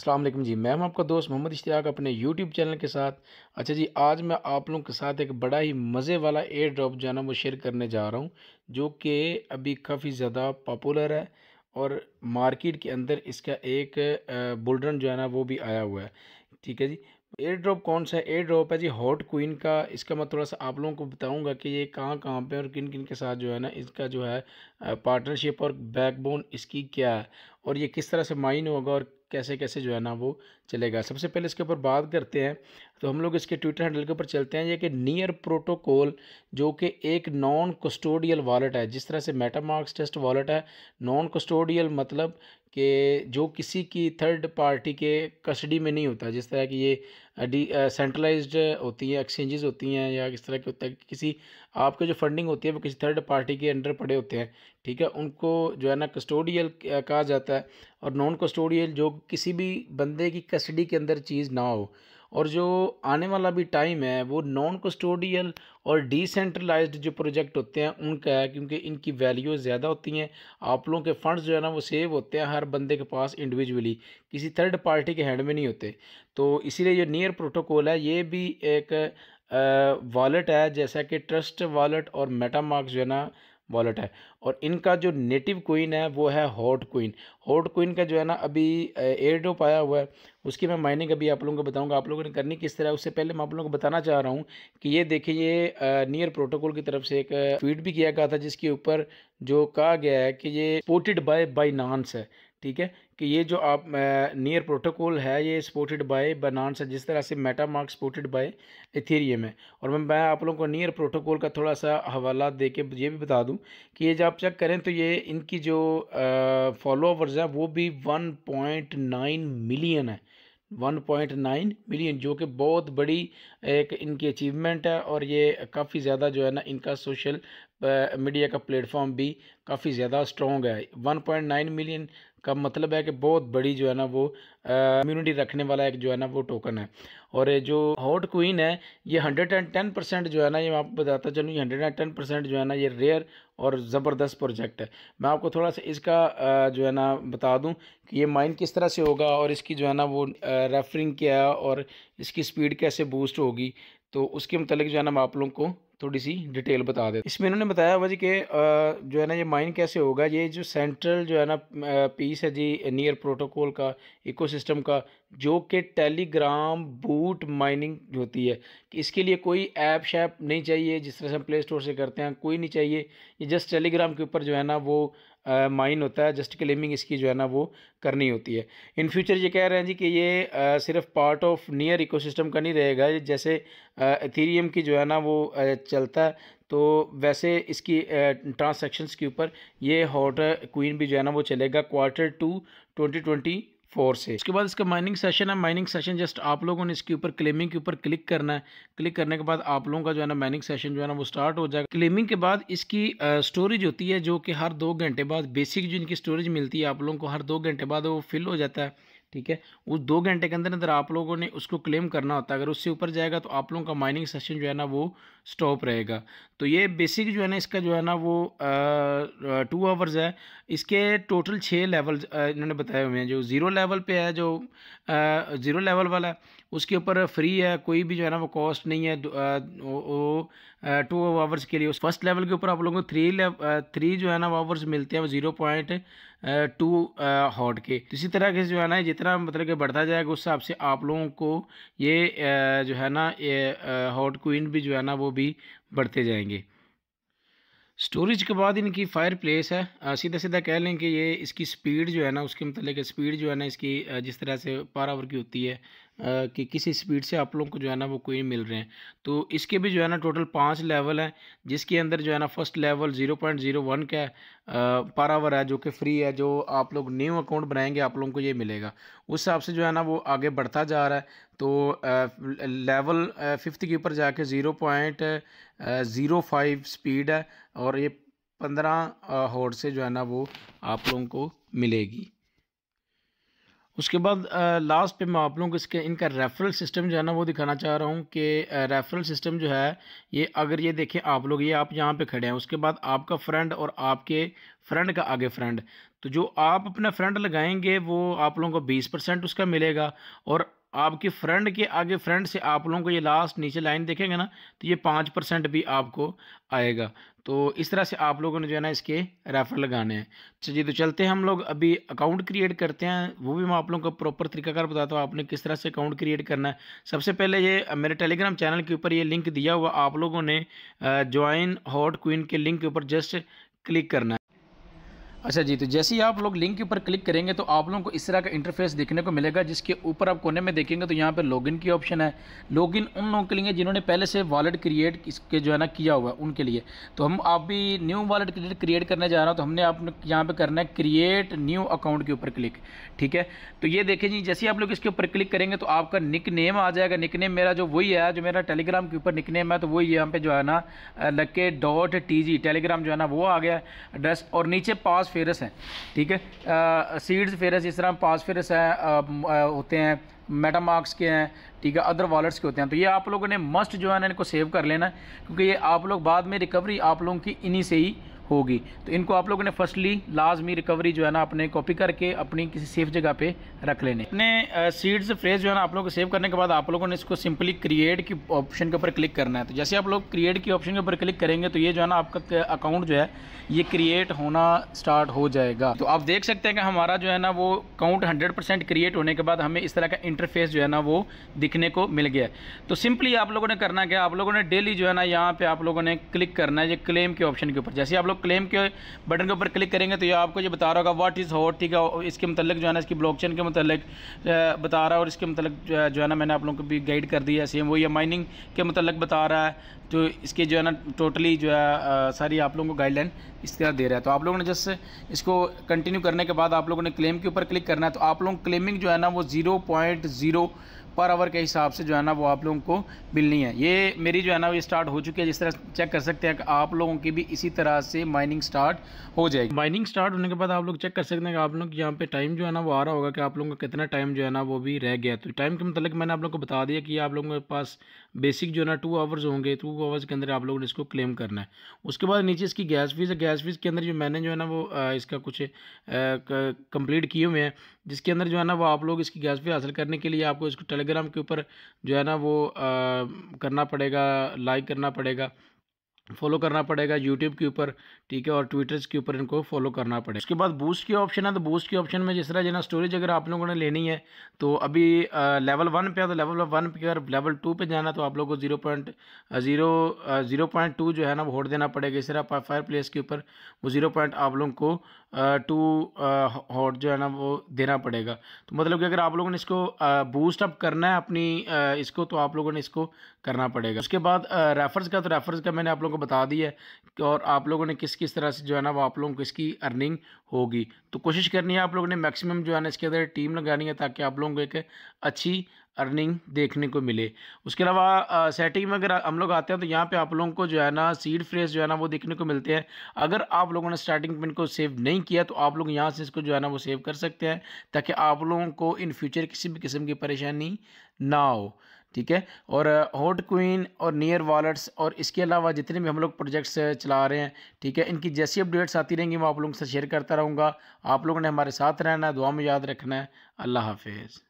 असलम जी मैं हूं आपका दोस्त मोहम्मद इश्तियाक अपने यूट्यूब चैनल के साथ अच्छा जी आज मैं आप लोगों के साथ एक बड़ा ही मज़े वाला एयर ड्रॉप जो है ना वो शेयर करने जा रहा हूँ जो कि अभी काफ़ी ज़्यादा पॉपुलर है और मार्केट के अंदर इसका एक बुलडन जो है ना वो भी आया हुआ है ठीक है जी एयर ड्रॉप कौन सा है एयर ड्रॉप है जी हॉट क्वीन का इसका मैं थोड़ा सा आप लोगों को बताऊंगा कि ये कहाँ कहाँ पे और किन किन के साथ जो है ना इसका जो है पार्टनरशिप और बैकबोन इसकी क्या है और ये किस तरह से माइन होगा और कैसे कैसे जो है ना वो चलेगा सबसे पहले इसके ऊपर बात करते हैं तो हम लोग इसके ट्विटर हैंडल के ऊपर चलते हैं ये कि नियर प्रोटोकॉल जो कि एक नॉन कस्टोडियल वॉलेट है जिस तरह से मेटामार्क्स टेस्ट वॉलेट है नॉन कस्टोडियल मतलब कि जो किसी की थर्ड पार्टी के कस्टडी में नहीं होता जिस तरह की ये डी सेंट्रलाइज्ड होती हैं एक्सचेंजेस होती हैं या किस तरह के होता है कि किसी आपके जो फंडिंग होती है वो किसी थर्ड पार्टी के अंडर पड़े होते हैं ठीक है उनको जो है ना कस्टोडियल कहा जाता है और नॉन कस्टोडियल जो किसी भी बंदे की कस्टडी के अंदर चीज़ ना हो और जो आने वाला भी टाइम है वो नॉन कस्टोडियल और डिसेंट्रलाइज्ड जो प्रोजेक्ट होते हैं उनका है क्योंकि इनकी वैल्यू ज़्यादा होती हैं आप लोगों के फंड्स जो है ना वो सेव होते हैं हर बंदे के पास इंडिविजुअली किसी थर्ड पार्टी के हैंड में नहीं होते तो इसीलिए जो नियर प्रोटोकॉल है ये भी एक वॉलेट है जैसा कि ट्रस्ट वॉलेट और मेटामार्क जो है ना वॉलेट है और इनका जो नेटिव कोइन है वो है हॉट कोइन हॉट कोइन का जो है ना अभी एयर ड्रॉप आया हुआ है उसकी मैं माइनिंग अभी आप लोगों को बताऊंगा आप लोगों ने करनी किस तरह उससे पहले मैं आप लोगों को बताना चाह रहा हूँ कि ये देखिए ये नियर प्रोटोकॉल की तरफ से एक ट्वीट भी किया गया था जिसके ऊपर जो कहा गया है कि ये पोटेड बाय बाई है ठीक है कि ये जो आप नियर प्रोटोकॉल है ये सपोर्टेड बाय बनानस है जिस तरह से मेटामार्क सपोर्टेड बाय इथेरियम है और मैं मैं आप लोगों को नियर प्रोटोकॉल का थोड़ा सा हवाला दे के ये भी बता दूं कि ये जब आप चेक करें तो ये इनकी जो फॉलोअर्स हैं वो भी 1.9 मिलियन है 1.9 मिलियन जो कि बहुत बड़ी एक इनकी अचीवमेंट है और ये काफ़ी ज़्यादा जो है ना इनका सोशल मीडिया का प्लेटफॉर्म भी काफ़ी ज़्यादा स्ट्रॉन्ग है 1.9 मिलियन का मतलब है कि बहुत बड़ी जो है ना वो इम्यूनिटी रखने वाला एक जो है ना वो टोकन है और जो हॉट क्वीन है ये हंड्रेड एंड टेन परसेंट जो है ना ये मैं आपको बताता चलूँ ये हंड्रेड एंड टेन परसेंट जो है ना ये रेयर और ज़बरदस्त प्रोजेक्ट है मैं आपको थोड़ा सा इसका जो है ना बता दूं कि ये माइन किस तरह से होगा और इसकी जो है ना वो रेफरिंग क्या है और इसकी स्पीड कैसे बूस्ट होगी तो उसके मतलब जो है ना मैं आप लोगों को थोड़ी सी डिटेल बता दें इसमें इन्होंने बताया हुआ जी कि जो है ना ये माइन कैसे होगा ये जो सेंट्रल जो है ना पीस है जी नियर प्रोटोकॉल का इकोसिस्टम का जो कि टेलीग्राम बूट माइनिंग होती है कि इसके लिए कोई ऐप शैप नहीं चाहिए जिस तरह से हम प्ले स्टोर से करते हैं कोई नहीं चाहिए ये जस्ट टेलीग्राम के ऊपर जो है ना वो माइन होता है जस्ट क्लेमिंग इसकी जो है ना वो करनी होती है इन फ्यूचर ये कह रहे हैं जी कि ये सिर्फ पार्ट ऑफ नियर इकोसिस्टम का नहीं रहेगा जैसे एथीरियम की जो है ना वो चलता है तो वैसे इसकी ट्रांसैक्शंस के ऊपर ये हॉट क्वीन भी जो है ना वो चलेगा quarter two twenty twenty four से उसके बाद इसका माइनिंग सेशन है माइनिंग सेशन जस्ट आप लोगों ने इसके ऊपर क्लेमिंग के ऊपर क्लिक करना है क्लिक करने के बाद आप लोगों का जो है ना माइनिंग सेशन जो है ना वो स्टार्ट हो जाएगा क्लेमिंग के बाद इसकी स्टोरेज होती है जो कि हर दो घंटे बाद बेसिक जो इनकी स्टोरेज मिलती है आप लोगों को हर दो घंटे बाद वो फिल हो जाता है ठीक है उस दो घंटे के अंदर अंदर आप लोगों ने उसको क्लेम करना होता है अगर उससे ऊपर जाएगा तो आप लोगों का माइनिंग सेशन जो है ना वो स्टॉप रहेगा तो ये बेसिक जो है ना इसका जो है ना वो टू आवर्स है इसके टोटल छः लेवल इन्होंने बताए हुए हैं जो ज़ीरो लेवल पे है जो ज़ीरो लेवल वाला है उसके ऊपर फ्री है कोई भी जो है ना वो कॉस्ट नहीं है वो टू आवर्स के लिए उस फर्स्ट लेवल के ऊपर आप लोगों को थ्री थ्री जो है ना आवर्स मिलते हैं वो जीरो पॉइंट टू हॉट के तो इसी तरह के जो है ना जितना मतलब कि बढ़ता जाएगा उस हिसाब से आप लोगों को ये जो है ना हॉट क्वीन भी जो है ना वो भी बढ़ते जाएंगे स्टोरेज के बाद इनकी फायर प्लेस है सीधा सीधा कह लें कि ये इसकी स्पीड जो है ना उसके मतलब स्पीड जो है ना इसकी जिस तरह से पार आवर की होती है कि किसी स्पीड से आप लोगों को जो है ना वो कोई मिल रहे हैं तो इसके भी जो है ना टोटल पाँच लेवल हैं जिसके अंदर जो है ना first level zero point zero one का पर आवर है जो कि फ्री है जो आप लोग न्यू अकाउंट बनाएंगे आप लोगों को ये मिलेगा उस हिसाब से जो है ना वो आगे बढ़ता जा रहा है तो लेवल फिफ्थ के ऊपर जाके zero point zero five speed है और ये पंद्रह हॉर्ड से जो है ना वो आप लोगों को मिलेगी उसके बाद लास्ट पे मैं आप लोगों को इसके इनका रेफरल सिस्टम जो है ना वो दिखाना चाह रहा हूँ कि रेफरल सिस्टम जो है ये अगर ये देखें आप लोग ये आप यहाँ पे खड़े हैं उसके बाद आपका फ्रेंड और आपके फ्रेंड का आगे फ्रेंड तो जो आप अपना फ्रेंड लगाएंगे वो आप लोगों को बीस परसेंट उसका मिलेगा और आपके फ्रेंड के आगे फ्रेंड से आप लोगों को ये लास्ट नीचे लाइन देखेंगे ना तो ये पाँच परसेंट भी आपको आएगा तो इस तरह से आप लोगों ने जो है ना इसके रेफर लगाने हैं चलिए तो चलते हैं हम लोग अभी अकाउंट क्रिएट करते हैं वो भी मैं आप लोगों को प्रॉपर तरीकाकार बताता हूँ आपने किस तरह से अकाउंट क्रिएट करना है सबसे पहले ये मेरे टेलीग्राम चैनल के ऊपर ये लिंक दिया हुआ आप लोगों ने ज्वाइन हॉट क्वीन के लिंक के ऊपर जस्ट क्लिक करना है अच्छा जी तो जैसे ही आप लोग लिंक के ऊपर क्लिक करेंगे तो आप लोगों को इस तरह का इंटरफेस देखने को मिलेगा जिसके ऊपर आप कोने में देखेंगे तो यहाँ पर लॉगिन की ऑप्शन है लॉगिन उन लोगों के लिए जिन्होंने पहले से वॉलेट क्रिएट इसके जो है ना किया हुआ है उनके लिए तो हम आप भी न्यू वॉलेट क्रिएट करने जा रहा हूँ तो हमने आप यहाँ पर करना है क्रिएट न्यू अकाउंट के ऊपर क्लिक ठीक है तो ये देखें जी जैसे आप लोग इसके ऊपर क्लिक करेंगे तो आपका निक नेम आ जाएगा निक नेम मेरा जो वही है जो मेरा टेलीग्राम के ऊपर निक नेम है तो वही यहाँ पर जो है ना लके डॉट टी जी टेलीग्राम जो है ना वो आ गया एड्रेस और नीचे पास फेरस हैं ठीक है सीड्स फेरस इस तरह पास फेरस हैं होते हैं मेटामार्क्स के हैं ठीक है अदर वॉलेट्स के होते हैं तो ये आप लोगों ने मस्ट जो है ना इनको सेव कर लेना क्योंकि ये आप लोग बाद में रिकवरी आप लोगों की इन्हीं से ही होगी तो इनको आप लोगों ने फर्स्टली लाजमी रिकवरी जो है ना अपने कॉपी करके अपनी किसी सेफ जगह पे रख लेने अपने सीड्स फ्रेज जो है ना आप लोगों को सेव करने के बाद आप लोगों ने इसको सिंपली क्रिएट की ऑप्शन के ऊपर क्लिक करना है तो जैसे आप लोग क्रिएट की ऑप्शन के ऊपर क्लिक करेंगे तो ये जो है ना आपका अकाउंट जो है ये क्रिएट होना स्टार्ट हो जाएगा तो आप देख सकते हैं कि हमारा जो है ना वो अकाउंट हंड्रेड क्रिएट होने के बाद हमें इस तरह का इंटरफेस जो है ना वो दिखने को मिल गया तो सिंपली आप लोगों ने करना क्या आप लोगों ने डेली जो है ना यहाँ पे आप लोगों ने क्लिक करना है ये क्लेम के ऑप्शन के ऊपर जैसे आप लोग क्लेम के बटन के ऊपर क्लिक करेंगे तो ये आपको ये बता रहा होगा वाट इज़ हॉट ठीक है इसके मतलब जो है ना इसकी ब्लॉकचेन के मतलब बता रहा है और इसके मतलब जो है ना मैंने आप लोगों को भी गाइड कर दिया है सेम वही माइनिंग के मतलब बता रहा है तो इसके जो है ना टोटली जो है सारी आप लोगों को गाइडलाइन इस तरह दे रहा है तो आप लोगों ने जस्ट इसको कंटिन्यू करने के बाद आप लोगों ने क्लेम के ऊपर क्लिक करना है तो आप लोग क्लेमिंग जो है ना वो zero point zero per hour के हिसाब से जो है ना वो आप लोगों को मिलनी है ये मेरी जो है ना वो स्टार्ट हो चुकी है जिस तरह चेक कर सकते हैं कि आप लोगों की भी इसी तरह से माइनिंग स्टार्ट हो जाएगी माइनिंग स्टार्ट होने के बाद आप लोग चेक कर सकते हैं कि आप लोग यहाँ पे टाइम जो है ना वो आ रहा होगा कि आप लोगों का कितना टाइम जो है ना वो भी रह गया तो टाइम के मतलब मैंने आप लोग को बता दिया कि आप लोगों के पास बेसिक जो है ना टू आवर्स होंगे टू आवर्स के अंदर आप लोगों ने इसको क्लेम करना है उसके बाद नीचे इसकी गैस फीस गैस फीस के अंदर जो मैंने जो है ना वो इसका कुछ कंप्लीट किए हुए हैं जिसके अंदर जो है ना वो आप लोग इसकी गैस फीस हासिल करने के लिए आपको इसको टेलीग्राम के ऊपर जो है ना वो करना पड़ेगा लाइक करना पड़ेगा फॉलो करना पड़ेगा यूट्यूब के ऊपर ठीक है और ट्विटर्स के ऊपर इनको फॉलो करना पड़ेगा उसके बाद बूस्ट की ऑप्शन है तो बूस्ट के ऑप्शन में जिस तरह जो ना स्टोरेज अगर आप लोगों ने लेनी है तो अभी लेवल वन पे है तो लेवल वन पे अगर लेवल टू पे जाना तो आप लोगों को zero point zero zero point two जो है ना वो होल्ड देना पड़ेगा इस तरह फायर प्लेस के ऊपर वो जीरो पॉइंट आप लोगों को टू हॉट जो है ना वो देना पड़ेगा तो मतलब कि अगर आप लोगों ने इसको बूस्ट अप करना है अपनी इसको तो आप लोगों ने इसको करना पड़ेगा उसके बाद रेफर्स का तो रेफर्स का मैंने आप लोगों को बता दी है और आप लोगों ने किस किस तरह से जो है ना वो आप लोगों को इसकी अर्निंग होगी तो कोशिश करनी है आप लोगों ने मैक्सिमम जो है ना इसके अंदर टीम लगानी है ताकि आप लोगों को एक अच्छी अर्निंग देखने को मिले उसके अलावा सेटिंग में अगर हम लोग आते हैं तो यहाँ पे आप लोगों को जो है ना सीड फ्रेस जो है ना वो देखने को मिलते हैं अगर आप लोगों ने स्टार्टिंग पिन को सेव नहीं किया तो आप लोग यहाँ से इसको जो है ना वो सेव कर सकते हैं ताकि आप लोगों को इन फ्यूचर किसी भी किस्म की परेशानी ना हो ठीक है और हॉट क्वीन और नियर वॉलेट्स और इसके अलावा जितने भी हम लोग प्रोजेक्ट्स चला रहे हैं ठीक है इनकी जैसी अपडेट्स आती रहेंगी मैं आप लोगों से शेयर करता रहूँगा आप लोगों ने हमारे साथ रहना है दुआ में याद रखना है अल्लाह हाफिज़